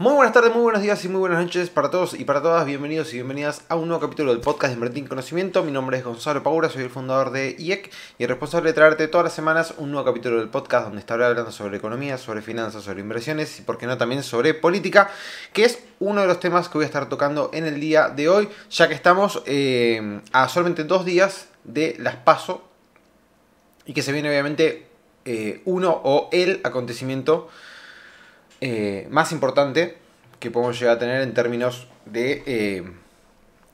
Muy buenas tardes, muy buenos días y muy buenas noches para todos y para todas. Bienvenidos y bienvenidas a un nuevo capítulo del podcast de Invertir Conocimiento. Mi nombre es Gonzalo Paura, soy el fundador de IEC y el responsable de traerte todas las semanas un nuevo capítulo del podcast donde estaré hablando sobre economía, sobre finanzas, sobre inversiones y, por qué no, también sobre política, que es uno de los temas que voy a estar tocando en el día de hoy, ya que estamos eh, a solamente dos días de las PASO y que se viene obviamente eh, uno o el acontecimiento eh, más importante que podemos llegar a tener en términos de eh,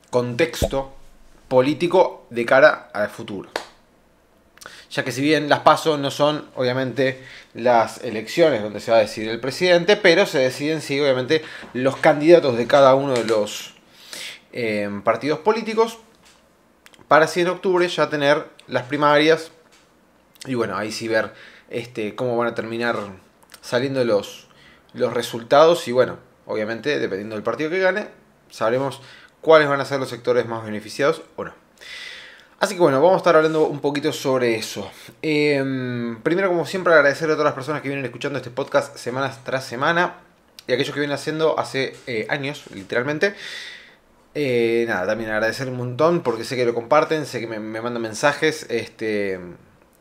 contexto político de cara al futuro. Ya que si bien las pasos no son obviamente las elecciones donde se va a decidir el presidente, pero se deciden si obviamente los candidatos de cada uno de los eh, partidos políticos para así en octubre ya tener las primarias y bueno, ahí sí ver este, cómo van a terminar saliendo los, los resultados y bueno, obviamente dependiendo del partido que gane, sabremos cuáles van a ser los sectores más beneficiados o no. Así que bueno, vamos a estar hablando un poquito sobre eso. Em, primero, como siempre, agradecer a todas las personas que vienen escuchando este podcast semana tras semana y aquellos que vienen haciendo hace eh, años, literalmente. Eh, nada, también agradecer un montón porque sé que lo comparten, sé que me, me mandan mensajes. Este,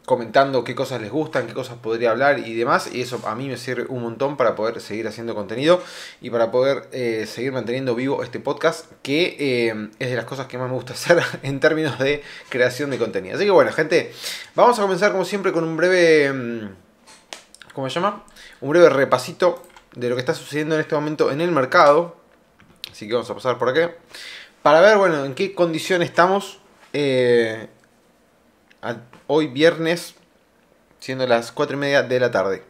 comentando qué cosas les gustan, qué cosas podría hablar y demás. Y eso a mí me sirve un montón para poder seguir haciendo contenido y para poder eh, seguir manteniendo vivo este podcast que eh, es de las cosas que más me gusta hacer en términos de creación de contenido. Así que bueno, gente, vamos a comenzar como siempre con un breve... Mm, ¿Cómo se llama? Un breve repasito de lo que está sucediendo en este momento en el mercado. Así que vamos a pasar por aquí. Para ver, bueno, en qué condición estamos. Eh, hoy viernes, siendo las 4 y media de la tarde.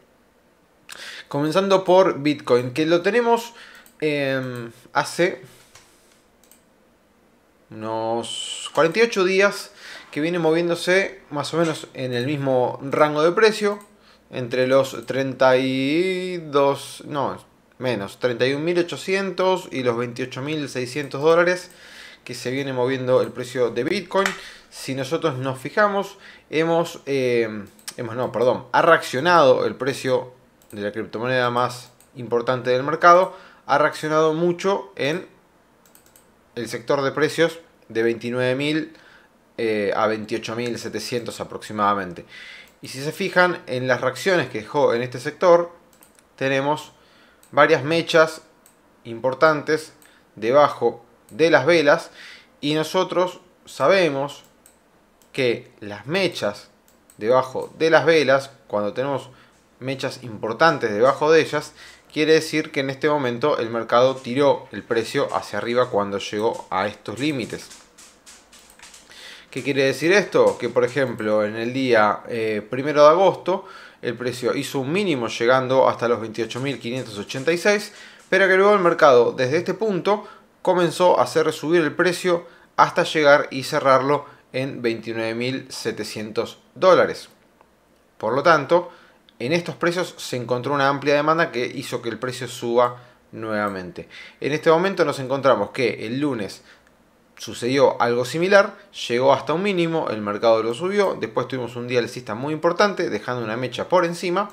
Comenzando por Bitcoin, que lo tenemos em, hace unos 48 días que viene moviéndose más o menos en el mismo rango de precio, entre los 32, no, menos, 31.800 y los 28.600 dólares que se viene moviendo el precio de Bitcoin si nosotros nos fijamos, hemos, eh, hemos perdón, ha reaccionado el precio de la criptomoneda más importante del mercado, ha reaccionado mucho en el sector de precios de 29.000 eh, a 28.700 aproximadamente. Y si se fijan en las reacciones que dejó en este sector, tenemos varias mechas importantes debajo de las velas y nosotros sabemos que las mechas debajo de las velas, cuando tenemos mechas importantes debajo de ellas, quiere decir que en este momento el mercado tiró el precio hacia arriba cuando llegó a estos límites. ¿Qué quiere decir esto? Que por ejemplo en el día eh, primero de agosto el precio hizo un mínimo llegando hasta los 28.586, pero que luego el mercado desde este punto comenzó a hacer subir el precio hasta llegar y cerrarlo en 29.700 dólares. Por lo tanto, en estos precios se encontró una amplia demanda que hizo que el precio suba nuevamente. En este momento nos encontramos que el lunes sucedió algo similar, llegó hasta un mínimo, el mercado lo subió, después tuvimos un día alcista muy importante, dejando una mecha por encima,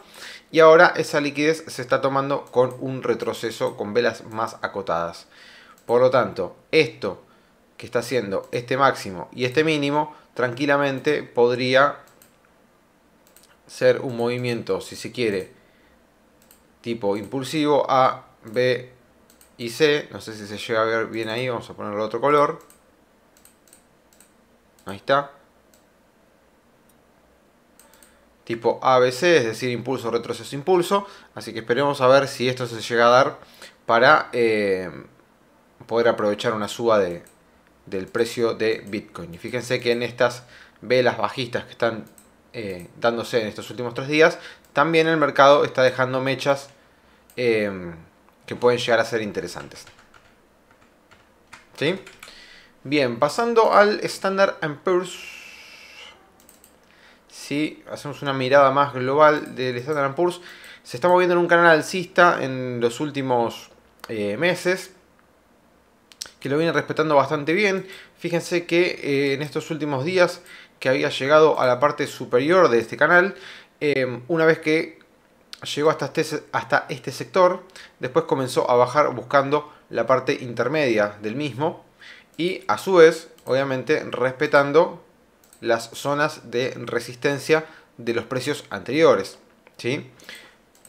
y ahora esa liquidez se está tomando con un retroceso, con velas más acotadas. Por lo tanto, esto que está haciendo este máximo y este mínimo, tranquilamente podría ser un movimiento, si se quiere, tipo impulsivo A, B y C. No sé si se llega a ver bien ahí, vamos a de otro color. Ahí está. Tipo ABC, es decir, impulso, retroceso, impulso. Así que esperemos a ver si esto se llega a dar para eh, poder aprovechar una suba de, del precio de Bitcoin. Y fíjense que en estas velas bajistas que están eh, dándose en estos últimos tres días, también el mercado está dejando mechas em, que pueden llegar a ser interesantes. Bien, pasando al Standard Poor's. Si hacemos una mirada más global del Standard Poor's, se está moviendo en un canal alcista en los últimos eh, meses que lo viene respetando bastante bien. Fíjense que eh, en estos últimos días que había llegado a la parte superior de este canal, em, una vez que llegó hasta este, hasta este sector, después comenzó a bajar buscando la parte intermedia del mismo y a su vez, obviamente, respetando las zonas de resistencia de los precios anteriores. ¿sí?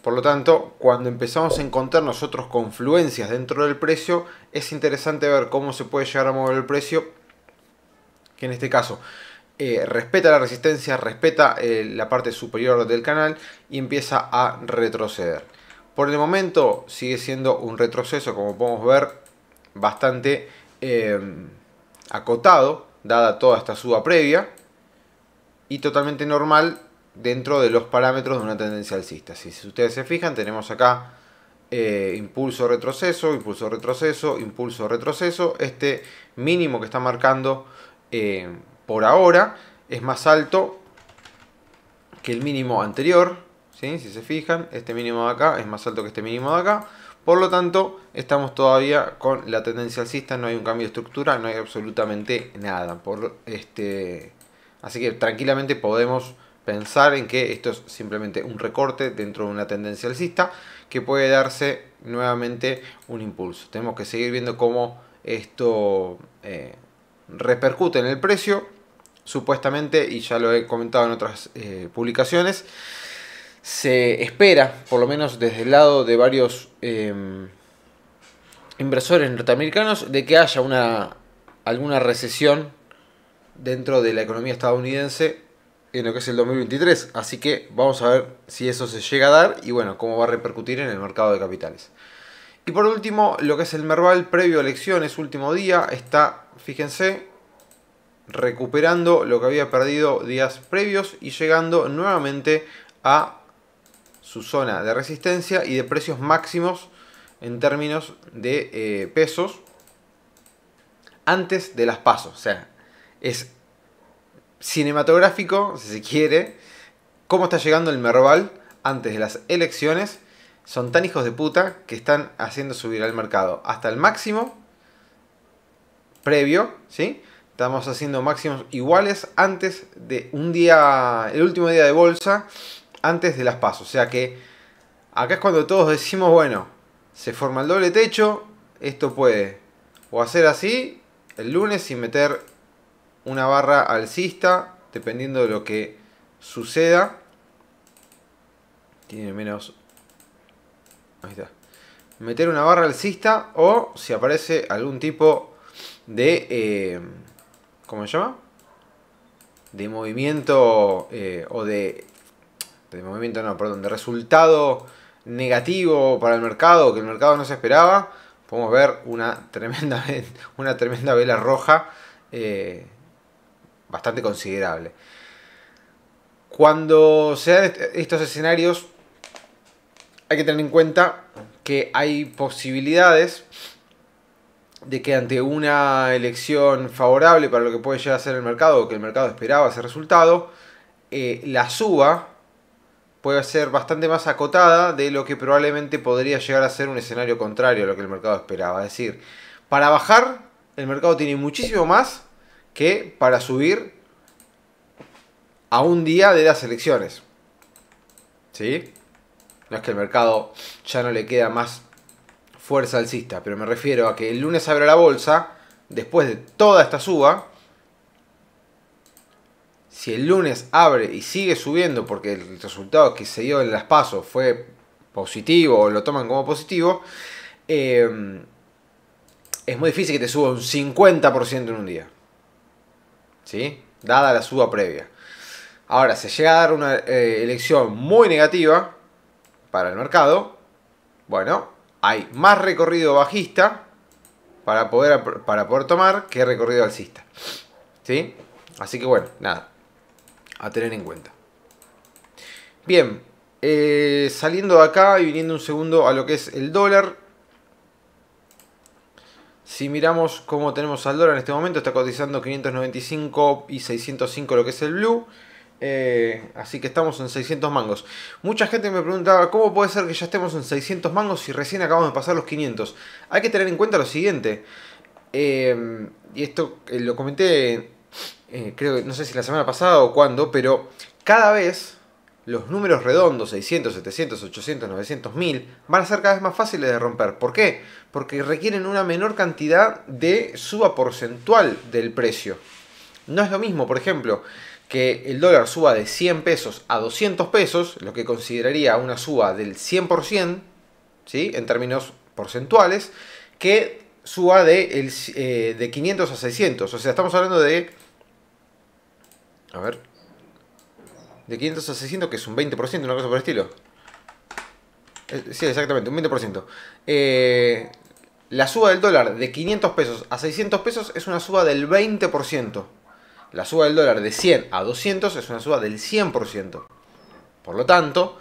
Por lo tanto, cuando empezamos a encontrar nosotros confluencias dentro del precio, es interesante ver cómo se puede llegar a mover el precio, que en este caso eh, respeta la resistencia, respeta eh, la parte superior del canal y empieza a retroceder. Por el momento sigue siendo un retroceso, como podemos ver, bastante eh, acotado, dada toda esta suba previa, y totalmente normal dentro de los parámetros de una tendencia alcista. Si ustedes se fijan, tenemos acá eh, impulso, retroceso, impulso, retroceso, impulso, retroceso. Este mínimo que está marcando eh, por ahora es más alto que el mínimo anterior. ¿sí? Si se fijan, este mínimo de acá es más alto que este mínimo de acá. Por lo tanto, estamos todavía con la tendencia alcista, no hay un cambio de estructura, no hay absolutamente nada. Por este... Así que tranquilamente podemos pensar en que esto es simplemente un recorte dentro de una tendencia alcista que puede darse nuevamente un impulso. Tenemos que seguir viendo cómo esto eh, repercute en el precio, supuestamente, y ya lo he comentado en otras eh, publicaciones, se espera, por lo menos desde el lado de varios em, inversores norteamericanos, de que haya una, alguna recesión dentro de la economía estadounidense en lo que es el 2023. Así que vamos a ver si eso se llega a dar y bueno, cómo va a repercutir en el mercado de capitales. Y por último, lo que es el Merval previo a elecciones, último día, está, fíjense, recuperando lo que había perdido días previos y llegando nuevamente a su zona de resistencia y de precios máximos en términos de eh, pesos antes de las pasos. O sea, es cinematográfico, si se quiere, cómo está llegando el Merval antes de las elecciones. Son tan hijos de puta que están haciendo subir al mercado hasta el máximo previo, ¿sí? Estamos haciendo máximos iguales antes de un día, el último día de bolsa, antes de las pasos. O sea que acá es cuando todos decimos, bueno, se forma el doble techo, esto puede o hacer así el lunes sin meter una barra alcista, dependiendo de lo que suceda. Tiene menos... Ahí está. Meter una barra alcista o si aparece algún tipo de... Eh, ¿Cómo se llama? De movimiento eh, o de... De movimiento no, perdón, de resultado negativo para el mercado, que el mercado no se esperaba, podemos ver una tremenda, una tremenda vela roja eh, bastante considerable. Cuando se dan estos escenarios, hay que tener en cuenta que hay posibilidades de que ante una elección favorable para lo que puede llegar a ser el mercado, o que el mercado esperaba ese resultado, eh, la suba puede ser bastante más acotada de lo que probablemente podría llegar a ser un escenario contrario a lo que el mercado esperaba. decir, para bajar, el mercado tiene muchísimo más que para subir a un día de las elecciones. ¿Sí? No es que el mercado ya no le queda más fuerza alcista, pero me refiero a que el lunes abre la bolsa, después de toda esta suba, si el lunes abre y sigue subiendo porque el resultado que se dio en las pasos fue positivo o lo toman como positivo, eh, es muy difícil que te suba un 50% en un día. ¿Sí? Dada la suba previa. Ahora, se llega a dar una eh, elección muy negativa para el mercado, bueno, hay más recorrido bajista para poder, para poder tomar que recorrido alcista. ¿Sí? Así que bueno, nada, a tener en cuenta. Bien, eh, saliendo de acá y viniendo un segundo a lo que es el dólar. Si miramos cómo tenemos al dólar en este momento, está cotizando 595 y 605 lo que es el blue. Eh, así que estamos en 600 mangos. Mucha gente me preguntaba, ¿cómo puede ser que ya estemos en 600 mangos si recién acabamos de pasar los 500? Hay que tener en cuenta lo siguiente. Eh, y esto eh, lo comenté, eh, creo que no sé si la semana pasada o cuándo, pero cada vez los números redondos, 600, 700, 800, 900, 1000, van a ser cada vez más fáciles de romper. ¿Por qué? Porque requieren una menor cantidad de suba porcentual del precio. No es lo mismo, por ejemplo, que el dólar suba de 100 pesos a 200 pesos, lo que consideraría una suba del 100%, ¿sí? en términos porcentuales, que suba de, eh, de 500 a 600. O sea, estamos hablando de... A ver. De 500 a 600, que es un 20%, una cosa por el estilo. Eh, sí, exactamente, un 20%. Eh, la suba del dólar de 500 pesos a 600 pesos es una suba del 20%. La suba del dólar de 100 a 200 es una suba del 100%. Por lo tanto,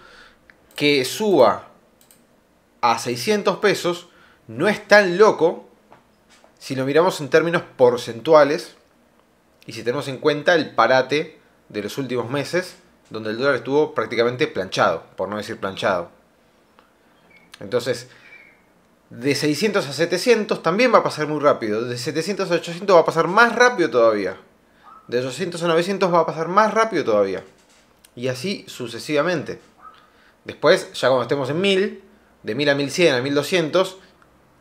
que suba a 600 pesos no es tan loco si lo miramos en términos porcentuales y si tenemos en cuenta el parate de los últimos meses donde el dólar estuvo prácticamente planchado, por no decir planchado. Entonces, de 600 a 700 también va a pasar muy rápido, de 700 a 800 va a pasar más rápido todavía. De 200 a 900 va a pasar más rápido todavía. Y así sucesivamente. Después, ya cuando estemos en 1000, de 1000 a 1100 a 1200,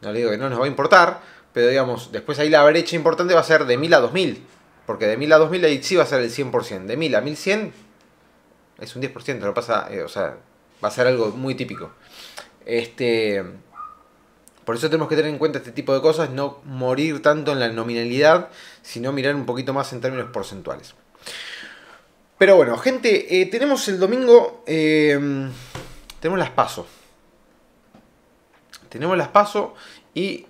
no le digo que no nos va a importar, pero digamos, después ahí la brecha importante va a ser de 1000 a 2000. Porque de 1000 a 2000 ahí sí va a ser el 100%. De 1000 a 1100 es un 10%, lo pasa, eh, o sea, va a ser algo muy típico. Este, por eso tenemos que tener en cuenta este tipo de cosas, no morir tanto en la nominalidad, sino mirar un poquito más en términos porcentuales. Pero bueno, gente, eh, tenemos el domingo, eh, tenemos las PASO. Tenemos las PASO y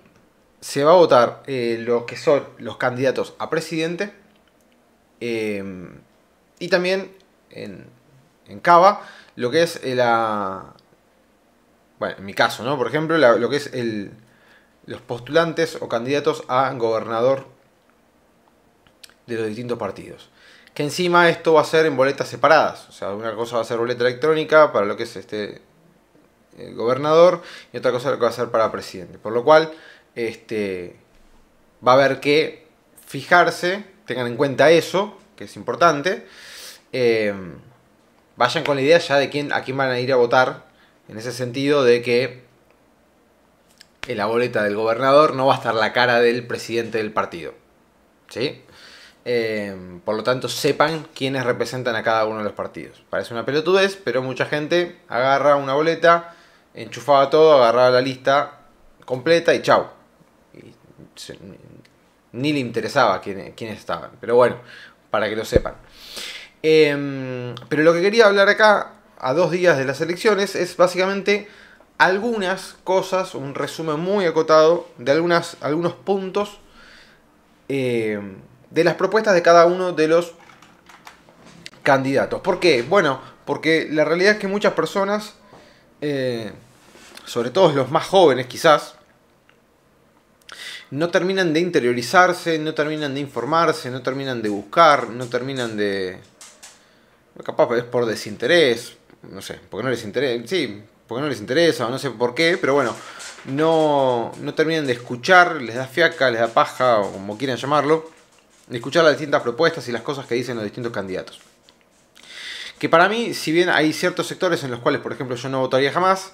se va a votar eh, lo que son los candidatos a presidente y también en, en Cava lo que es la, bueno, en mi caso, ¿no? Por ejemplo, lo que es el, los postulantes o candidatos a gobernador de los distintos partidos. Que encima esto va a ser en boletas separadas. O sea, una cosa va a ser boleta electrónica para lo que es este el gobernador y otra cosa lo va a ser para presidente. Por lo cual, este, va a haber que fijarse, tengan en cuenta eso, que es importante. Eh, vayan con la idea ya de quién, a quién van a ir a votar en ese sentido de que en la boleta del gobernador no va a estar la cara del presidente del partido. ¿Sí? Eh, por lo tanto, sepan quiénes representan a cada uno de los partidos. Parece una pelotudez, pero mucha gente agarra una boleta, enchufaba todo, agarraba la lista completa y chau. ni le interesaba quiénes estaban. Pero bueno, para que lo sepan. Eh, pero lo que quería hablar acá a dos días de las elecciones es básicamente algunas cosas, un resumen muy acotado de algunas, algunos puntos eh, de las propuestas de cada uno de los candidatos. ¿Por qué? Bueno, porque la realidad es que muchas personas, eh, sobre todo los más jóvenes quizás, no terminan de interiorizarse, no terminan de informarse, no terminan de buscar, no terminan de... Capaz es por desinterés, no sé, porque no les interesa, sí, porque no les interesa, no sé por qué, pero bueno, no, no terminan de escuchar, les da fiaca, les da paja, o como quieran llamarlo, de escuchar las distintas propuestas y las cosas que dicen los distintos candidatos. Que para mí, si bien hay ciertos sectores en los cuales, por ejemplo, yo no votaría jamás,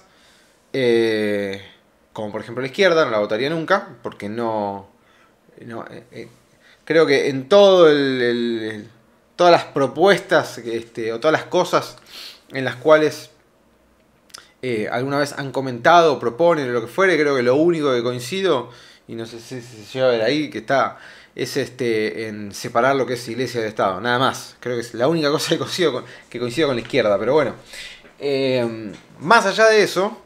eh, como por ejemplo la izquierda, no la votaría nunca, porque no... Eh, eh, creo que en todo todas las propuestas este, o todas las cosas en las cuales eh, alguna vez han comentado, proponen lo que fuere, creo que lo único que coincido, y no sé si se llega a ver ahí, que está, es este, en separar lo que es iglesia de Estado, nada más. Creo que es la única cosa que coincido con, que coincido con la izquierda, pero bueno. Eh, más allá de eso,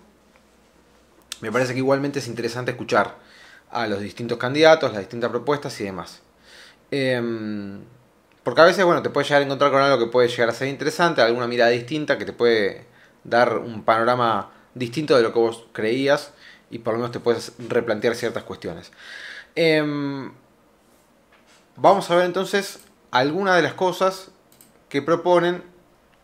me parece que igualmente es interesante escuchar a los distintos candidatos, las distintas propuestas y demás. Eh, porque a veces, bueno, te puedes llegar a encontrar con algo que puede llegar a ser interesante, alguna mirada distinta que te puede dar un panorama distinto de lo que vos creías y por lo menos te puedes replantear ciertas cuestiones. Em, vamos a ver entonces algunas de las cosas que proponen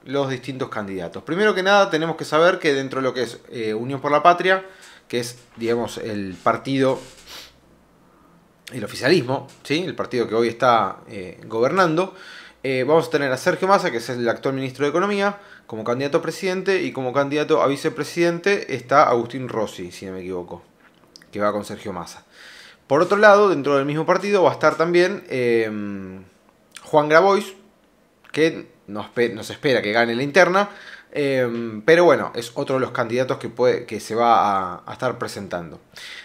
los distintos candidatos. Primero que nada tenemos que saber que dentro de lo que es eh, Unión por la Patria, que es digamos el partido el oficialismo, ¿sí? el partido que hoy está eh, gobernando, eh, vamos a tener a Sergio Massa, que es el actual ministro de Economía, como candidato a presidente, y como candidato a vicepresidente está Agustín Rossi, si no me equivoco, que va con Sergio Massa. Por otro lado, dentro del mismo partido va a estar también em, Juan Grabois, que nos, nos espera que gane la interna, Em, pero bueno, es otro de los candidatos que, puede, que se va a, estar presentando.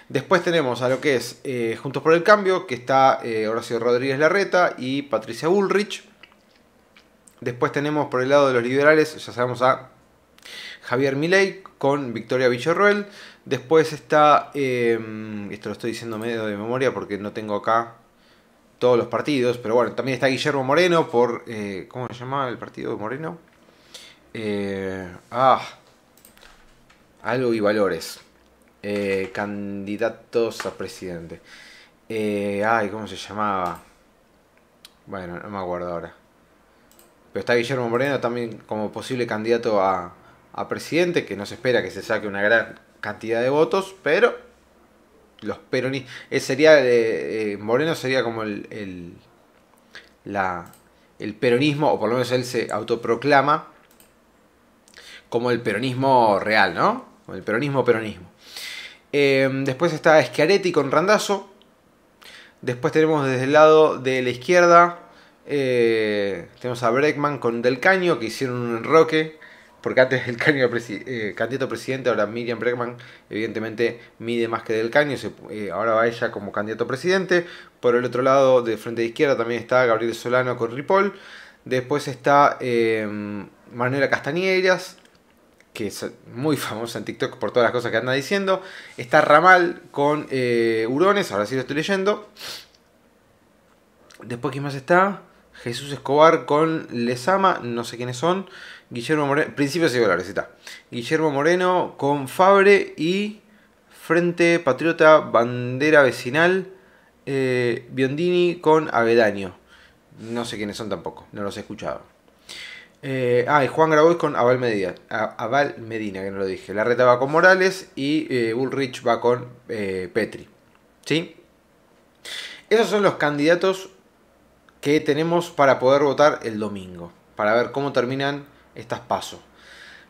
Después tenemos a lo que es eh, Juntos por el Cambio, que está eh, Horacio Rodríguez Larreta y Patricia Bullrich. Después tenemos por el lado de los liberales, ya sabemos a Javier Milei con Victoria Villarroel. Después está, em, esto lo estoy diciendo medio de memoria porque no tengo acá todos los partidos, pero bueno, también está Guillermo Moreno por, eh, ¿cómo se llama el partido de Moreno? Eh, ah, algo y valores. Eh, candidatos a presidente. Eh, ay, ¿cómo se llamaba? Bueno, no me acuerdo ahora. Pero está Guillermo Moreno también como posible candidato a, presidente, que no se espera que se saque una gran cantidad de votos, pero los peronistas... sería, Moreno sería como el, el peronismo, o por lo menos él se autoproclama como el peronismo real, ¿no? El peronismo, peronismo. Em, después está Schiaretti con Randazo. Después tenemos desde el lado de la izquierda, eh, tenemos a Breckman con Del Caño, que hicieron un enroque. Porque antes Del eh, candidato presidente, ahora Miriam Breckman, evidentemente, mide más que Del Caño. Eh, ahora va ella como candidato presidente. Por el otro lado, de frente de izquierda, también está Gabriel Solano con Ripoll. Después está em, Manuela Castanieras que es muy famosa en TikTok por todas las cosas que anda diciendo. Está Ramal con eh, Hurones, Urones, ahora sí lo estoy leyendo. Después, ¿quién más está? Jesús Escobar con Lezama, no sé quiénes son. Guillermo Moreno, principios la está. Guillermo Moreno con Fabre y Frente Patriota Bandera Vecinal. Eh, Biondini con Avedaño. No sé quiénes son tampoco, no los he escuchado. Eh, ah, y Juan Grabois con Aval Medina, Aval Medina, que no lo dije. La reta va con Morales y Bullrich eh, va con eh, Petri. ¿Sí? Esos son los candidatos que tenemos para poder votar el domingo, para ver cómo terminan estas pasos.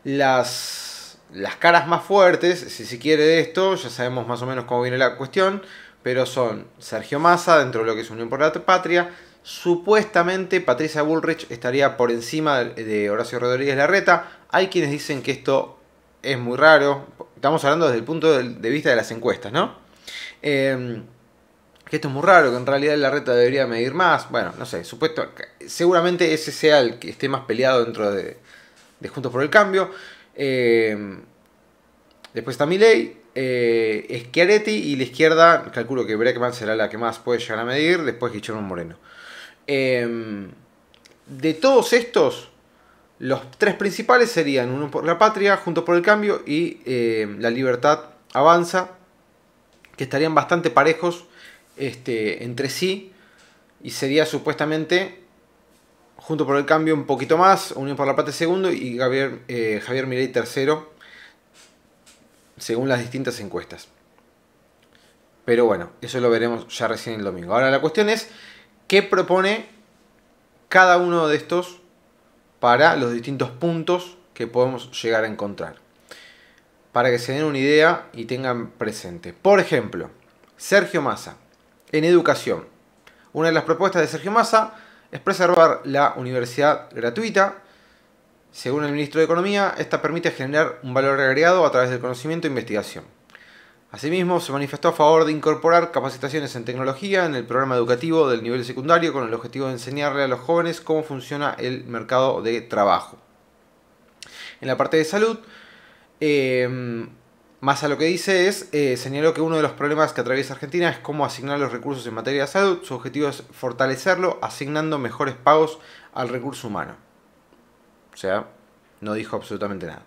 Las, las caras más fuertes, si se quiere de esto, ya sabemos más o menos cómo viene la cuestión, pero son Sergio Massa, dentro de lo que es Unión por la Patria, Supuestamente Patricia Bullrich estaría por encima de Horacio Rodríguez Larreta. Hay quienes dicen que esto es muy raro. Estamos hablando desde el punto de vista de las encuestas, ¿no? Em, que esto es muy raro, que en realidad Larreta debería medir más. Bueno, no sé, supuesto, seguramente ese sea el que esté más peleado dentro de, Juntos por el Cambio. Em, después está Milei, eh, Schiaretti y la izquierda, calculo que Breckman será la que más puede llegar a medir, después Guillermo Moreno. Em, de todos estos, los tres principales serían Uno por la Patria, Juntos por el Cambio y em, La Libertad Avanza, que estarían bastante parejos este, entre sí y sería supuestamente junto por el Cambio un poquito más, Unión por la Patria segundo y Javier, eh, Javier tercero, según las distintas encuestas. Pero bueno, eso lo veremos ya recién el domingo. Ahora la cuestión es qué propone cada uno de estos para los distintos puntos que podemos llegar a encontrar. Para que se den una idea y tengan presente. Por ejemplo, Sergio Massa, en educación. Una de las propuestas de Sergio Massa es preservar la universidad gratuita. Según el ministro de Economía, esta permite generar un valor agregado a través del conocimiento e investigación. Asimismo, se manifestó a favor de incorporar capacitaciones en tecnología en el programa educativo del nivel secundario con el objetivo de enseñarle a los jóvenes cómo funciona el mercado de trabajo. En la parte de salud, eh, más a lo que dice es, eh, señaló que uno de los problemas que atraviesa Argentina es cómo asignar los recursos en materia de salud. Su objetivo es fortalecerlo asignando mejores pagos al recurso humano. O sea, no dijo absolutamente nada.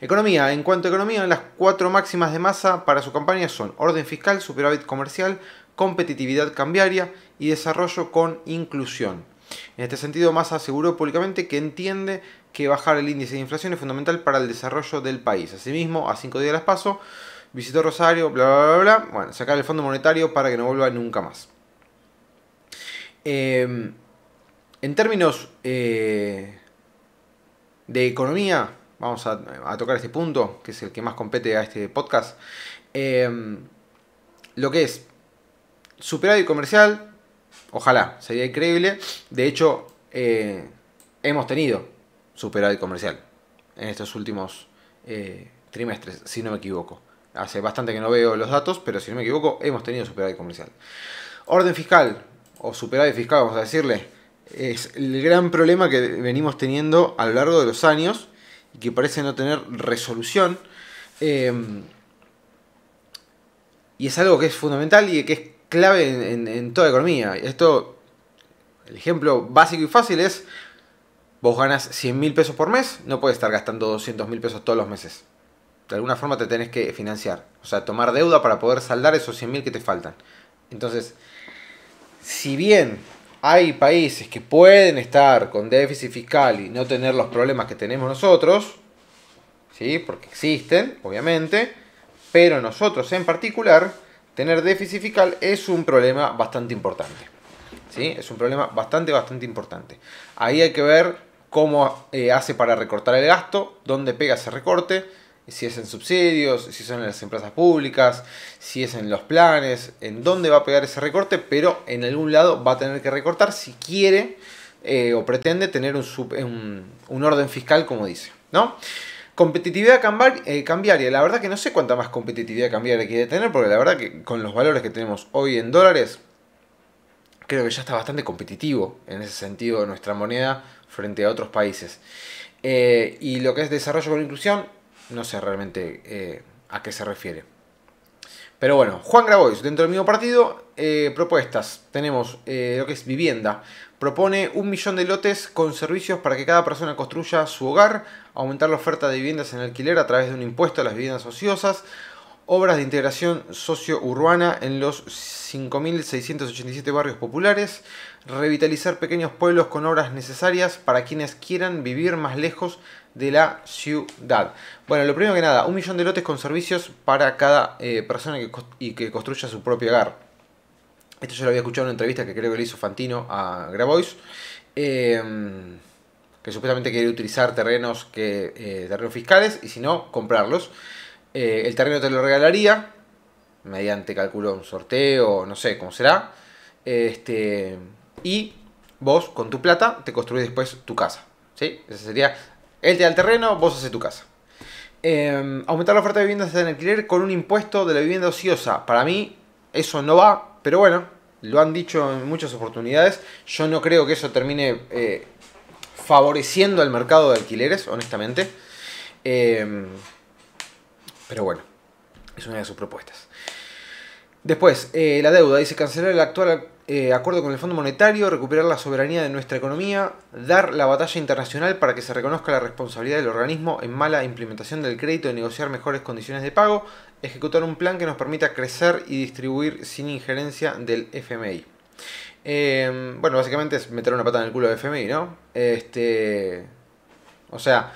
Economía. En cuanto a economía, las cuatro máximas de masa para su campaña son orden fiscal, superávit comercial, competitividad cambiaria y desarrollo con inclusión. En este sentido, Massa aseguró públicamente que entiende que bajar el índice de inflación es fundamental para el desarrollo del país. Asimismo, a cinco días de las paso, visitó Rosario, bla, bla, bla, bla. Bueno, sacar el Fondo Monetario para que no vuelva nunca más. Eh, en términos eh, de economía, vamos a, tocar este punto, que es el que más compete a este podcast, em, lo que es superávit comercial, ojalá, sería increíble, de hecho, eh, hemos tenido superávit comercial en estos últimos eh, trimestres, si no me equivoco. Hace bastante que no veo los datos, pero si no me equivoco, hemos tenido superávit comercial. Orden fiscal, o superávit fiscal, vamos a decirle, es el gran problema que venimos teniendo a lo largo de los años y que parece no tener resolución. Em, y es algo que es fundamental y que es clave en, toda economía. Esto, el ejemplo básico y fácil es, vos ganas 100 mil pesos por mes, no puedes estar gastando 200 mil pesos todos los meses. De alguna forma te tenés que financiar, o sea, tomar deuda para poder saldar esos 100 mil que te faltan. Entonces, si bien hay países que pueden estar con déficit fiscal y no tener los problemas que tenemos nosotros, ¿sí? porque existen, obviamente, pero nosotros en particular, tener déficit fiscal es un problema bastante importante. ¿sí? Es un problema bastante, bastante importante. Ahí hay que ver cómo eh, hace para recortar el gasto, dónde pega ese recorte si es en subsidios, si son en las empresas públicas, si es en los planes, en dónde va a pegar ese recorte, pero en algún lado va a tener que recortar si quiere eh, o pretende tener un, orden fiscal como dice, ¿no? Competitividad eh, cambiaria, la verdad que no sé cuánta más competitividad cambiaria quiere tener, porque la verdad que con los valores que tenemos hoy en dólares, creo que ya está bastante competitivo en ese sentido nuestra moneda frente a otros países. Eh, y lo que es desarrollo con inclusión, no sé realmente eh, a qué se refiere. Pero bueno, Juan Grabois, dentro del mismo partido, eh, propuestas. Tenemos eh, lo que es vivienda. Propone un millón de lotes con servicios para que cada persona construya su hogar, aumentar la oferta de viviendas en alquiler a través de un impuesto a las viviendas ociosas, obras de integración socio-urbana en los 5.687 barrios populares, revitalizar pequeños pueblos con obras necesarias para quienes quieran vivir más lejos de la ciudad. Bueno, lo primero que nada, un millón de lotes con servicios para cada eh, persona y que construya su propio hogar. Esto yo lo había escuchado en una entrevista que creo que le hizo Fantino a Grabois. Em, que supuestamente quiere utilizar terrenos, que, eh, terrenos fiscales y si no, comprarlos. Eh, el terreno te lo regalaría, mediante calculo un sorteo, no sé cómo será. Este, y vos con tu plata te construís después tu casa. ¿sí? Ese sería, él te da el terreno, vos haces tu casa. Em, aumentar la oferta de viviendas en alquiler con un impuesto de la vivienda ociosa. Para mí eso no va, pero bueno, lo han dicho en muchas oportunidades. Yo no creo que eso termine eh, favoreciendo al mercado de alquileres, honestamente. Eh, pero bueno, es una de sus propuestas. Después, eh, la deuda dice cancelar el actual eh, acuerdo con el Fondo Monetario, recuperar la soberanía de nuestra economía, dar la batalla internacional para que se reconozca la responsabilidad del organismo en mala implementación del crédito y negociar mejores condiciones de pago, ejecutar un plan que nos permita crecer y distribuir sin injerencia del FMI. Em, bueno, básicamente es meter una pata en el culo del FMI, ¿no? Este, o sea,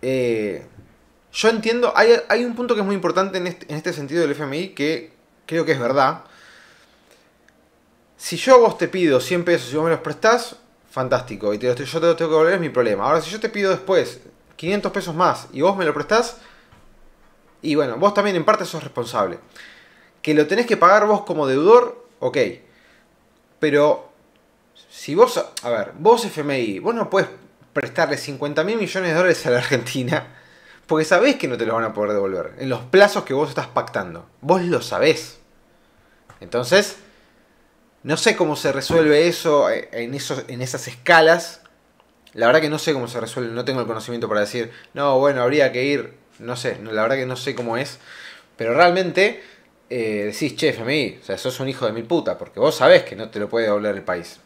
eh, yo entiendo, hay, un punto que es muy importante en este, este sentido del FMI que creo que es verdad. Si yo a vos te pido 100 pesos y vos me los prestás, fantástico. Y yo te los tengo que volver, es mi problema. Ahora, si yo te pido después 500 pesos más y vos me lo prestás, y bueno, vos también en parte sos responsable. Que lo tenés que pagar vos como deudor, ok. Pero si vos, a ver, vos FMI, vos no puedes prestarle 50 mil millones de dólares a la Argentina porque sabés que no te lo van a poder devolver. En los plazos que vos estás pactando. Vos lo sabés. Entonces, no sé cómo se resuelve eso eh, en, en esas escalas. La verdad que no sé cómo se resuelve. No tengo el conocimiento para decir, no, bueno, habría que ir. No sé, la verdad que no sé cómo es. Pero realmente eh, decís, che, FMI, o sea, sos un hijo de mil puta. Porque vos sabés que no te lo puede devolver el país.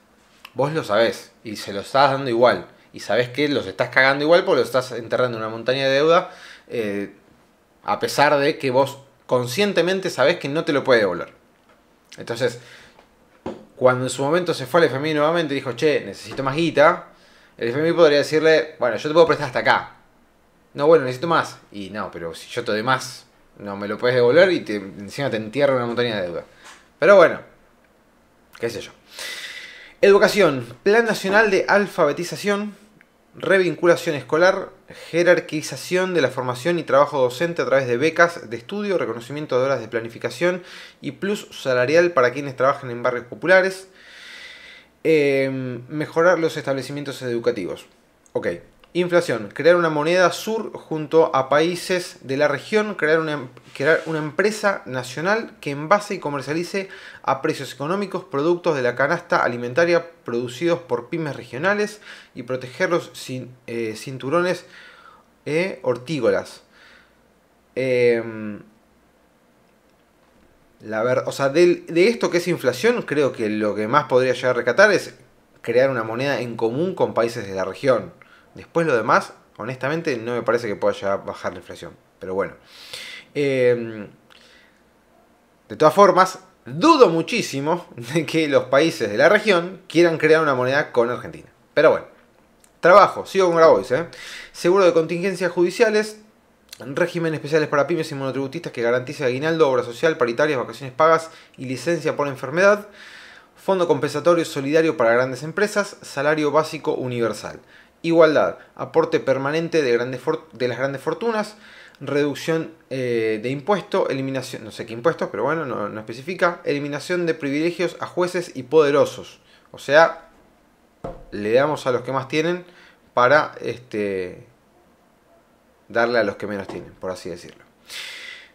Vos lo sabés. Y se lo estás dando igual y sabes que los estás cagando igual porque los estás enterrando en una montaña de deuda, eh, a pesar de que vos conscientemente sabés que no te lo puede devolver. Entonces, cuando en su momento se fue al FMI nuevamente y dijo, che, necesito más guita, el FMI podría decirle, bueno, yo te puedo prestar hasta acá. No, bueno, necesito más. Y no, pero si yo te doy más, no me lo puedes devolver y te, encima te entierro en una montaña de deuda. Pero bueno, qué sé yo. Educación, Plan Nacional de Alfabetización, revinculación escolar, jerarquización de la formación y trabajo docente a través de becas de estudio, reconocimiento de horas de planificación y plus salarial para quienes trabajan en barrios populares, em, mejorar los establecimientos educativos. Ok, Inflación. Crear una moneda sur junto a países de la región. Crear una, em, crear una empresa nacional que envase y comercialice a precios económicos productos de la canasta alimentaria producidos por pymes regionales y proteger los eh, cinturones eh, hortícolas. Em, o sea, de, de esto que es inflación, creo que lo que más podría llegar a recatar es crear una moneda en común con países de la región. Después lo demás, honestamente, no me parece que pueda llegar a bajar la inflación. Pero bueno. Em, de todas formas, dudo muchísimo de que los países de la región quieran crear una moneda con Argentina. Pero bueno. Trabajo, sigo con Grabois, ¿eh? Seguro de contingencias judiciales, régimen especiales para pymes y monotributistas que garantice aguinaldo, obra social, paritarias, vacaciones pagas y licencia por enfermedad, fondo compensatorio solidario para grandes empresas, salario básico universal. Igualdad, aporte permanente de, de las grandes fortunas, reducción eh, de impuestos eliminación, no sé qué impuestos, pero bueno, no, especifica, eliminación de privilegios a jueces y poderosos. O sea, le damos a los que más tienen para este, darle a los que menos tienen, por así decirlo.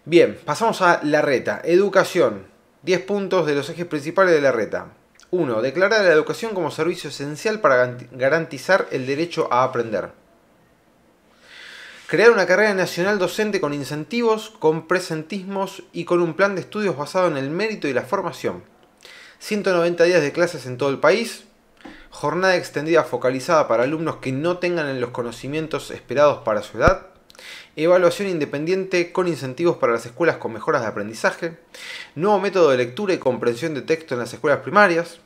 Bien, pasamos a la reta. Educación. 10 puntos de los ejes principales de la reta. 1. Declarar la educación como servicio esencial para garantizar el derecho a aprender. Crear una carrera nacional docente con incentivos, con presentismos y con un plan de estudios basado en el mérito y la formación. 190 días de clases en todo el país. Jornada extendida focalizada para alumnos que no tengan los conocimientos esperados para su edad evaluación independiente con incentivos para las escuelas con mejoras de aprendizaje, nuevo método de lectura y comprensión de texto en las escuelas primarias,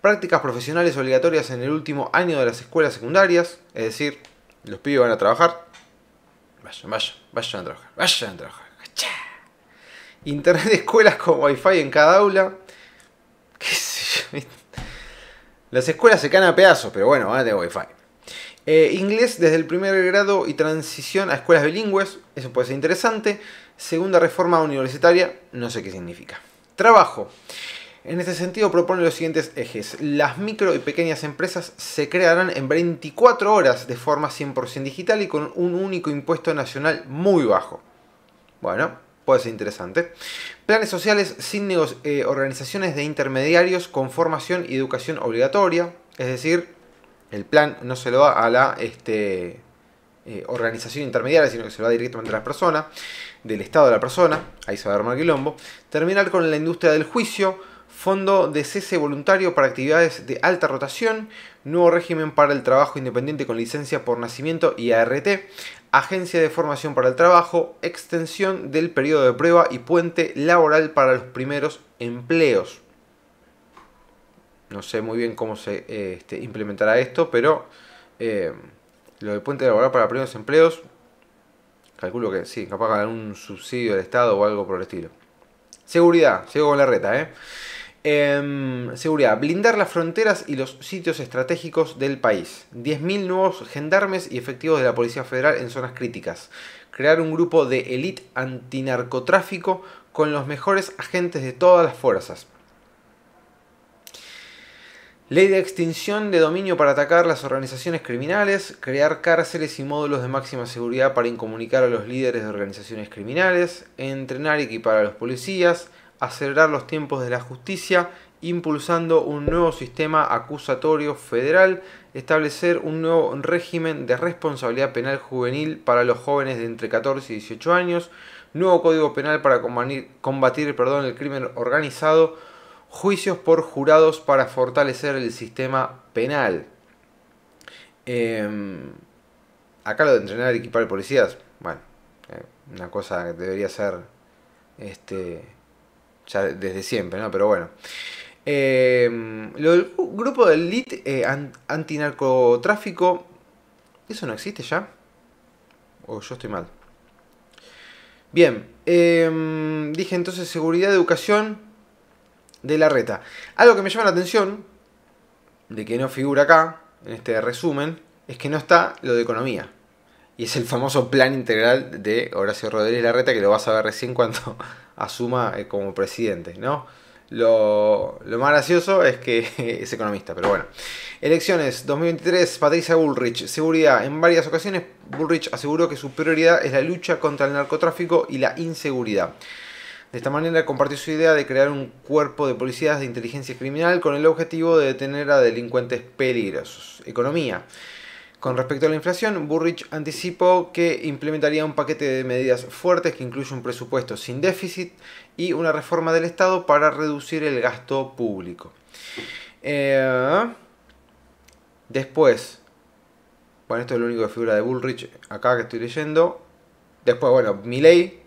prácticas profesionales obligatorias en el último año de las escuelas secundarias, es decir, los pibes van a trabajar, vayan, vayan, vayan a trabajar, vayan a trabajar, internet de escuelas con wifi en cada aula, las escuelas se caen a pedazos, pero bueno, van de tener wifi. Eh, inglés desde el primer grado y transición a escuelas bilingües, eso puede ser interesante. Segunda reforma universitaria, no sé qué significa. Trabajo. En este sentido propone los siguientes ejes. Las micro y pequeñas empresas se crearán en 24 horas de forma 100% digital y con un único impuesto nacional muy bajo. Bueno, puede ser interesante. Planes sociales sin eh, organizaciones de intermediarios con formación y educación obligatoria, es decir, el plan no se lo da a la este, eh, organización intermediaria, sino que se lo da directamente a las personas, del estado de la persona, ahí se va a armar quilombo. Terminar con la industria del juicio, fondo de cese voluntario para actividades de alta rotación, nuevo régimen para el trabajo independiente con licencia por nacimiento y ART, agencia de formación para el trabajo, extensión del periodo de prueba y puente laboral para los primeros empleos no sé muy bien cómo se este, implementará esto, pero eh, lo de puente laboral para primeros empleos, calculo que sí, capaz ganar un subsidio del Estado o algo por el estilo. Seguridad, sigo con la reta, ¿eh? Em, seguridad, blindar las fronteras y los sitios estratégicos del país. 10.000 nuevos gendarmes y efectivos de la Policía Federal en zonas críticas. Crear un grupo de élite antinarcotráfico con los mejores agentes de todas las fuerzas. Ley de extinción de dominio para atacar las organizaciones criminales, crear cárceles y módulos de máxima seguridad para incomunicar a los líderes de organizaciones criminales, entrenar y equipar a los policías, acelerar los tiempos de la justicia, impulsando un nuevo sistema acusatorio federal, establecer un nuevo régimen de responsabilidad penal juvenil para los jóvenes de entre 14 y 18 años, nuevo código penal para combatir, el crimen organizado, juicios por jurados para fortalecer el sistema penal. Em, acá lo de entrenar y equipar policías, bueno, eh, una cosa que debería ser este, ya desde siempre, ¿no? Pero bueno. Em, lo del grupo de elite eh, antinarcotráfico, ¿eso no existe ya? ¿O yo estoy mal? Bien, em, dije entonces seguridad, educación, de la reta. Algo que me llama la atención, de que no figura acá, en este resumen, es que no está lo de economía. Y es el famoso plan integral de Horacio Rodríguez Larreta, que lo vas a ver recién cuando asuma eh, como presidente, ¿no? Lo, lo, más gracioso es que es economista, pero bueno. Elecciones 2023, Patricia Bullrich. Seguridad. En varias ocasiones, Bullrich aseguró que su prioridad es la lucha contra el narcotráfico y la inseguridad. De esta manera compartió su idea de crear un cuerpo de policías de inteligencia criminal con el objetivo de detener a delincuentes peligrosos. Economía. Con respecto a la inflación, Burrich anticipó que implementaría un paquete de medidas fuertes que incluye un presupuesto sin déficit y una reforma del Estado para reducir el gasto público. Eh, después, bueno, esto es lo único figura de Bullrich acá que estoy leyendo. Después, bueno, ley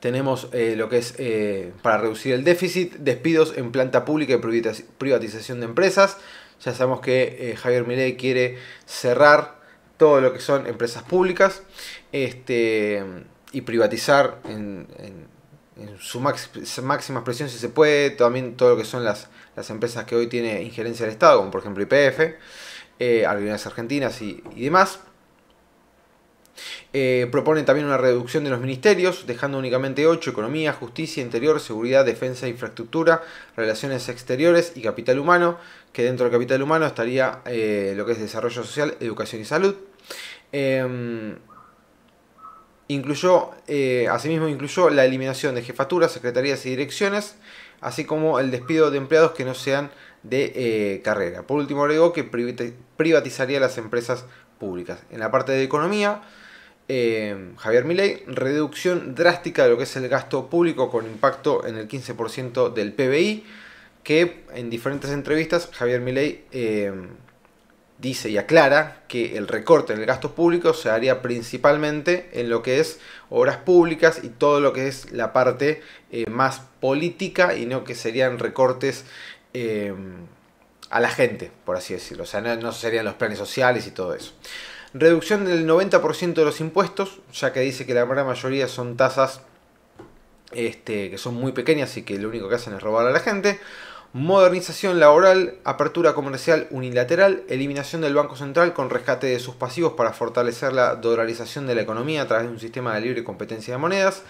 tenemos eh, lo que es eh, para reducir el déficit, despidos en planta pública y privatización de empresas. Ya sabemos que eh, Javier Milei quiere cerrar todo lo que son empresas públicas este, y privatizar en, su máxima expresión si se puede, también todo lo que son las, las empresas que hoy tiene injerencia del Estado, como por ejemplo IPF, Aerolíneas Argentinas y, y demás. Eh, propone también una reducción de los ministerios, dejando únicamente 8, Economía, Justicia, Interior, Seguridad, Defensa Infraestructura, Relaciones Exteriores y Capital Humano, que dentro del Capital Humano estaría eh, lo que es Desarrollo Social, Educación y Salud. Em, incluyó, eh, asimismo incluyó la eliminación de jefaturas, secretarías y direcciones, así como el despido de empleados que no sean de carrera. Por último agregó que privatizaría las empresas públicas. En la parte de economía Em, Javier Milei, reducción drástica de lo que es el gasto público con impacto en el 15% del PBI, que en diferentes entrevistas Javier Milei em, dice y aclara que el recorte en el gasto público se haría principalmente en lo que es obras públicas y todo lo que es la parte eh, más política y no que serían recortes em, a la gente, por así decirlo, o sea, no serían los planes sociales y todo eso. Reducción del 90% de los impuestos, ya que dice que la gran mayoría son tasas este, que son muy pequeñas y que lo único que hacen es robar a la gente. Modernización laboral, apertura comercial unilateral, eliminación del Banco Central con rescate de sus pasivos para fortalecer la dolarización de la economía a través de un sistema de libre competencia de monedas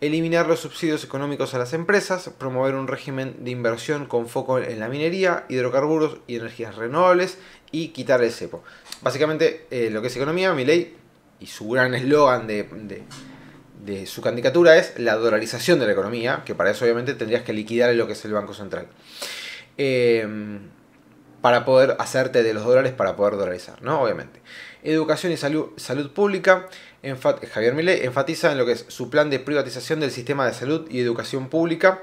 eliminar los subsidios económicos a las empresas, promover un régimen de inversión con foco en la minería, hidrocarburos y energías renovables y quitar el cepo. Básicamente eh, lo que es economía, mi ley y su gran eslogan de, su candidatura es la dolarización de la economía, que para eso obviamente tendrías que liquidar lo que es el Banco Central. Eh, para poder hacerte de los dólares para poder dolarizar, ¿no? Obviamente. Educación y Salud, Pública, Javier Milei enfatiza en lo que es su plan de privatización del sistema de salud y educación pública.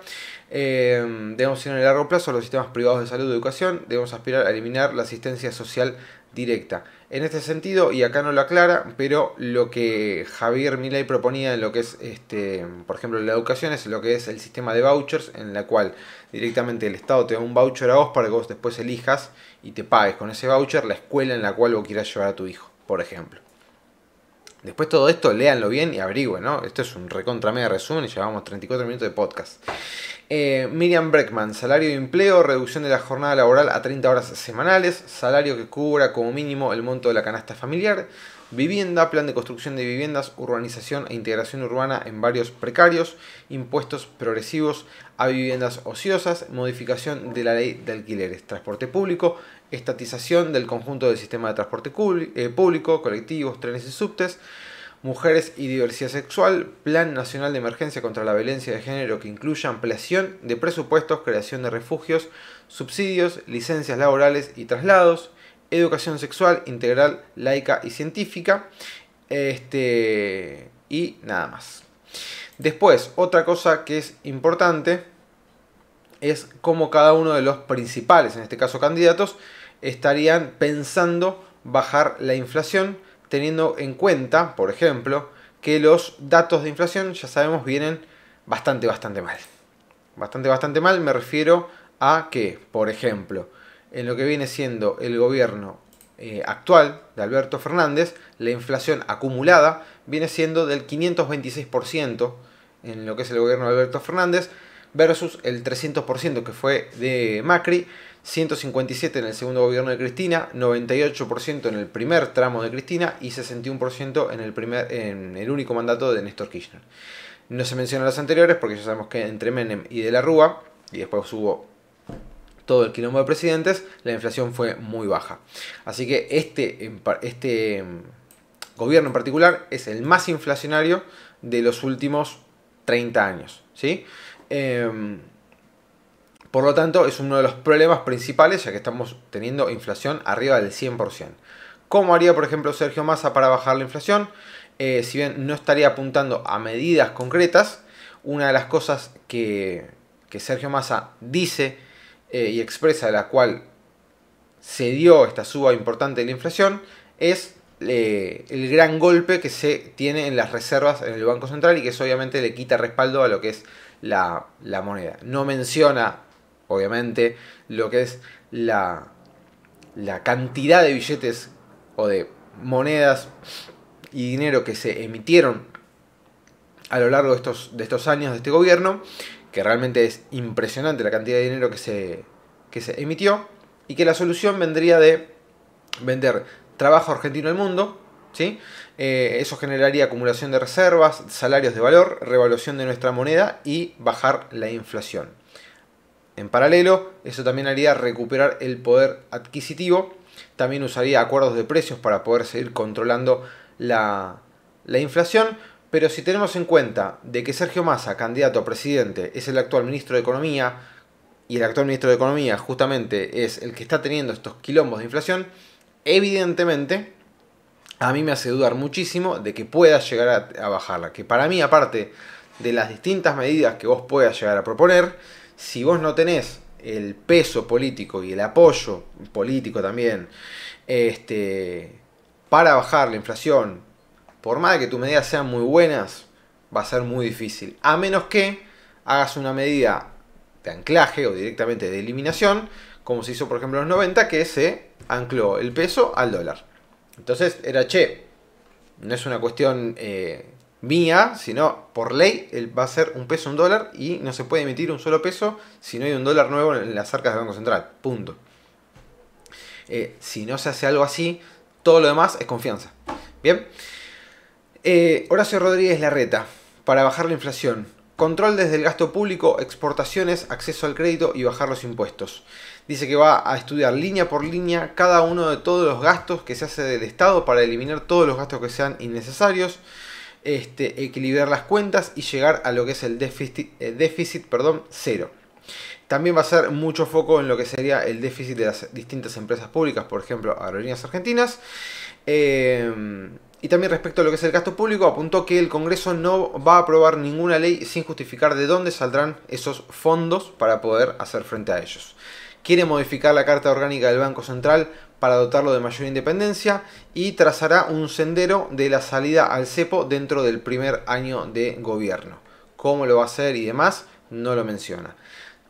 Eh, debemos ir en el largo plazo a los sistemas privados de salud y educación, debemos aspirar a eliminar la asistencia social directa. En este sentido, y acá no lo aclara, pero lo que Javier Milei proponía en lo que es, este, por ejemplo, la educación es lo que es el sistema de vouchers, en la cual directamente el Estado te da un voucher a vos para que vos después elijas y te pagues con ese voucher la escuela en la cual vos quieras llevar a tu hijo por ejemplo. Después todo esto, léanlo bien y averigüen, ¿no? Esto es un recontra media resumen y llevamos 34 minutos de podcast. Eh, Miriam Breckman, salario de empleo, reducción de la jornada laboral a 30 horas semanales, salario que cubra como mínimo el monto de la canasta familiar, vivienda, plan de construcción de viviendas, urbanización e integración urbana en varios precarios, impuestos progresivos a viviendas ociosas, modificación de la ley de alquileres, transporte público, estatización del conjunto del sistema de transporte eh, público, colectivos, trenes y subtes, mujeres y diversidad sexual, Plan Nacional de Emergencia contra la Violencia de Género que incluya ampliación de presupuestos, creación de refugios, subsidios, licencias laborales y traslados, educación sexual integral, laica y científica. Este, y nada más. Después, otra cosa que es importante es cómo cada uno de los principales, en este caso candidatos, estarían pensando bajar la inflación, teniendo en cuenta, por ejemplo, que los datos de inflación, ya sabemos, vienen bastante, bastante mal. Bastante, bastante mal me refiero a que, por ejemplo, en lo que viene siendo el gobierno eh, actual de Alberto Fernández, la inflación acumulada viene siendo del 526% en lo que es el gobierno de Alberto Fernández versus el 300% que fue de Macri, 157 en el segundo gobierno de Cristina, 98% en el primer tramo de Cristina y 61% en el, primer, en el único mandato de Néstor Kirchner. No se mencionan los anteriores porque ya sabemos que entre Menem y de la Rúa, y después hubo todo el quilombo de presidentes, la inflación fue muy baja. Así que este, este mm, gobierno en particular es el más inflacionario de los últimos 30 años. ¿sí? Em, por lo tanto, es uno de los problemas principales, ya que estamos teniendo inflación arriba del 100%. ¿Cómo haría, por ejemplo, Sergio Massa para bajar la inflación? Eh, si bien no estaría apuntando a medidas concretas, una de las cosas que, que Sergio Massa dice eh, y expresa la cual se dio esta suba importante de la inflación es eh, el gran golpe que se tiene en las reservas en el Banco Central y que eso obviamente le quita respaldo a lo que es la, moneda. No menciona, obviamente, lo que es la, la cantidad de billetes o de monedas y dinero que se emitieron a lo largo de estos, de estos años de este gobierno que realmente es impresionante la cantidad de dinero que se, emitió, y que la solución vendría de vender trabajo argentino al mundo, ¿sí? Eh, eso generaría acumulación de reservas, salarios de valor, revaluación de nuestra moneda y bajar la inflación. En paralelo, eso también haría recuperar el poder adquisitivo, también usaría acuerdos de precios para poder seguir controlando la, la inflación, pero si tenemos en cuenta de que Sergio Massa, candidato a presidente, es el actual ministro de Economía, y el actual ministro de Economía justamente es el que está teniendo estos quilombos de inflación, evidentemente a mí me hace dudar muchísimo de que pueda llegar a, bajarla. Que para mí, aparte de las distintas medidas que vos puedas llegar a proponer, si vos no tenés el peso político y el apoyo político también este, para bajar la inflación por más que tus medidas sean muy buenas, va a ser muy difícil. A menos que hagas una medida de anclaje o directamente de eliminación, como se hizo por ejemplo en los 90, que se ancló el peso al dólar. Entonces era, che, no es una cuestión eh, mía, sino por ley va a ser un peso, un dólar, y no se puede emitir un solo peso si no hay un dólar nuevo en las arcas del Banco Central. Punto. Eh, si no se hace algo así, todo lo demás es confianza. Bien. Eh, Horacio Rodríguez Larreta, para bajar la inflación. Control desde el gasto público, exportaciones, acceso al crédito y bajar los impuestos. Dice que va a estudiar línea por línea cada uno de todos los gastos que se hace del Estado para eliminar todos los gastos que sean innecesarios, este, equilibrar las cuentas y llegar a lo que es el déficit, eh, perdón, cero. También va a ser mucho foco en lo que sería el déficit de las distintas empresas públicas, por ejemplo, Aerolíneas Argentinas. Em, y también respecto a lo que es el gasto público, apuntó que el Congreso no va a aprobar ninguna ley sin justificar de dónde saldrán esos fondos para poder hacer frente a ellos. Quiere modificar la Carta Orgánica del Banco Central para dotarlo de mayor independencia y trazará un sendero de la salida al cepo dentro del primer año de gobierno. Cómo lo va a hacer y demás, no lo menciona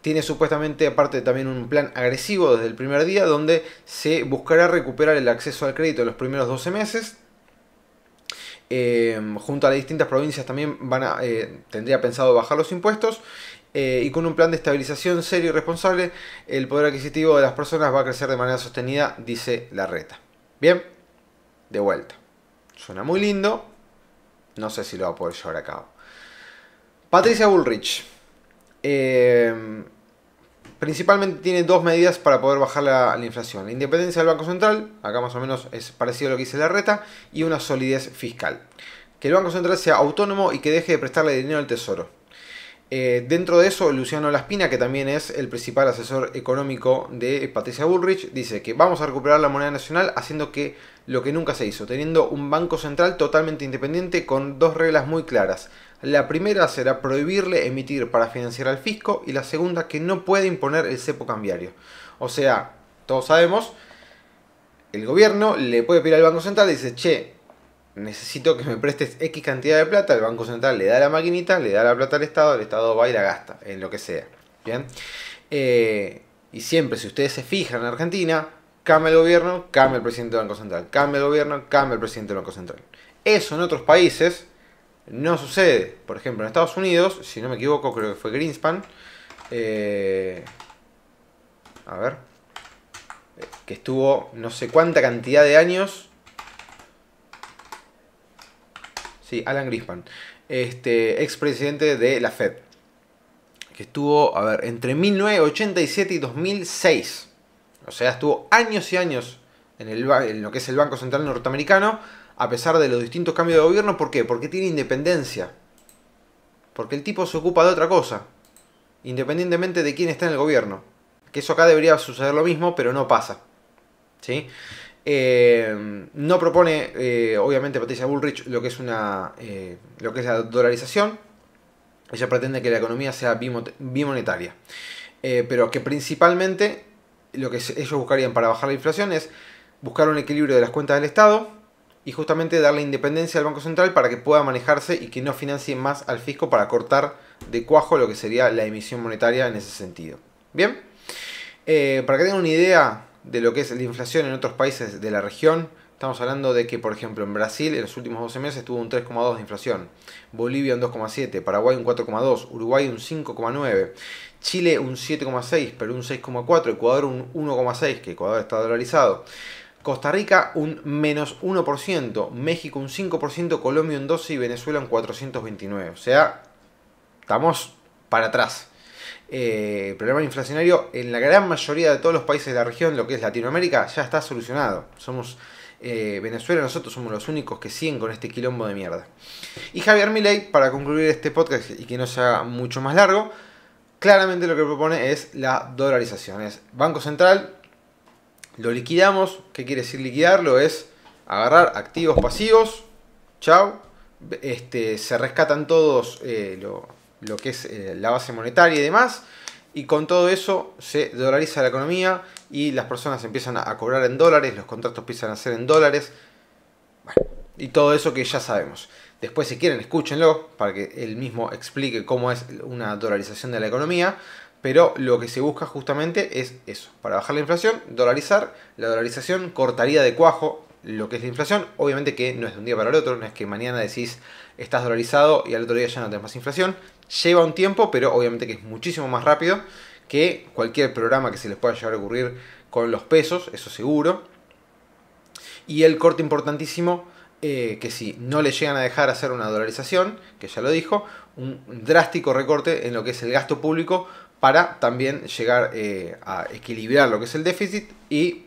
tiene supuestamente aparte también un plan agresivo desde el primer día donde se buscará recuperar el acceso al crédito en los primeros 12 meses. Eh, junto a las distintas provincias también van a, eh, tendría pensado bajar los impuestos eh, y con un plan de estabilización serio y responsable el poder adquisitivo de las personas va a crecer de manera sostenida, dice la reta. Bien, de vuelta. Suena muy lindo, no sé si lo va a poder llevar a cabo. Patricia Bullrich. Eh, principalmente tiene dos medidas para poder bajar la, inflación. La independencia del Banco Central, acá más o menos es parecido a lo que dice la reta, y una solidez fiscal. Que el Banco Central sea autónomo y que deje de prestarle dinero al Tesoro. Eh, dentro de eso, Luciano Laspina, que también es el principal asesor económico de Patricia Bullrich, dice que vamos a recuperar la moneda nacional haciendo que lo que nunca se hizo, teniendo un banco central totalmente independiente con dos reglas muy claras. La primera será prohibirle emitir para financiar al fisco y la segunda que no puede imponer el cepo cambiario. O sea, todos sabemos, el gobierno le puede pedir al Banco Central y dice, che, necesito que me prestes X cantidad de plata, el Banco Central le da la maquinita, le da la plata al Estado, el Estado va y la gasta, en lo que sea. ¿Bien? Eh, y siempre, si ustedes se fijan en Argentina, cambia el gobierno, cambia el presidente del Banco Central, cambia el gobierno, cambia el presidente del Banco Central. Eso en otros países no sucede. Por ejemplo, en Estados Unidos, si no me equivoco, creo que fue Greenspan. Eh, a ver. Eh, que estuvo no sé cuánta cantidad de años. Sí, Alan Greenspan. Este, expresidente de la Fed. Que estuvo, a ver, entre 1987 y 2006. O sea, estuvo años y años en, en lo que es el Banco Central Norteamericano a pesar de los distintos cambios de gobierno. ¿Por qué? Porque tiene independencia. Porque el tipo se ocupa de otra cosa, independientemente de quién está en el gobierno. Que eso acá debería suceder lo mismo, pero no pasa. ¿Sí? Eh, no propone, eh, obviamente, Patricia Bullrich lo que es una. Eh, lo que es la dolarización. Ella pretende que la economía sea bimonetaria. pero que principalmente lo que ellos buscarían para bajar la inflación es buscar un equilibrio de las cuentas del Estado y justamente darle independencia al Banco Central para que pueda manejarse y que no financie más al fisco para cortar de cuajo lo que sería la emisión monetaria en ese sentido. Bien, eh, para que tengan una idea de lo que es la inflación en otros países de la región, estamos hablando de que, por ejemplo, en Brasil en los últimos 12 meses tuvo un 3,2 de inflación, Bolivia un 2,7, Paraguay un 4,2, Uruguay un 5,9, Chile un 7,6, Perú un 6,4, Ecuador un 1,6, que Ecuador está dolarizado. Costa Rica un menos 1%, México un 5%, Colombia un 12% y Venezuela un 429. O sea, estamos para atrás. Eh, el problema inflacionario en la gran mayoría de todos los países de la región, lo que es Latinoamérica, ya está solucionado. Somos eh, Venezuela, nosotros somos los únicos que siguen con este quilombo de mierda. Y Javier Milei, para concluir este podcast y que no sea mucho más largo, claramente lo que propone es la dolarización. Es Banco Central lo liquidamos, ¿qué quiere decir liquidarlo? Es agarrar activos pasivos, chao este, se rescatan todos eh, lo, que es eh, la base monetaria y demás, y con todo eso se dolariza la economía y las personas empiezan a, cobrar en dólares, los contratos empiezan a ser en dólares, y todo eso que ya sabemos. Después, si quieren, escúchenlo para que él mismo explique cómo es una dolarización de la economía pero lo que se busca justamente es eso, para bajar la inflación, dolarizar, la dolarización cortaría de cuajo lo que es la inflación, obviamente que no es de un día para el otro, no es que mañana decís estás dolarizado y al otro día ya no tenés más inflación, lleva un tiempo, pero obviamente que es muchísimo más rápido que cualquier programa que se les pueda llegar a ocurrir con los pesos, eso seguro. Y el corte importantísimo, eh, que si no le llegan a dejar hacer una dolarización, que ya lo dijo, un drástico recorte en lo que es el gasto público para también llegar eh, a equilibrar lo que es el déficit y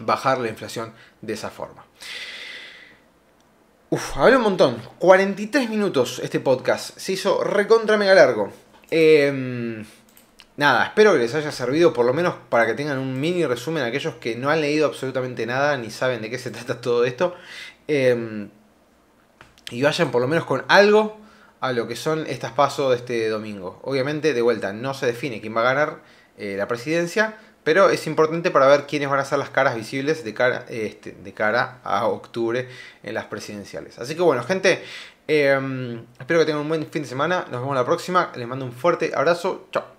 bajar la inflación de esa forma. Uf, hablé un montón. 43 minutos este podcast. Se hizo recontra mega largo. Em, nada, espero que les haya servido por lo menos para que tengan un mini resumen aquellos que no han leído absolutamente nada ni saben de qué se trata todo esto. Em, y vayan por lo menos con algo a lo que son estas pasos de este domingo. Obviamente, de vuelta, no se define quién va a ganar eh, la presidencia, pero es importante para ver quiénes van a ser las caras visibles de cara, este, de cara a octubre en las presidenciales. Así que bueno, gente, em, espero que tengan un buen fin de semana, nos vemos la próxima, les mando un fuerte abrazo, chao.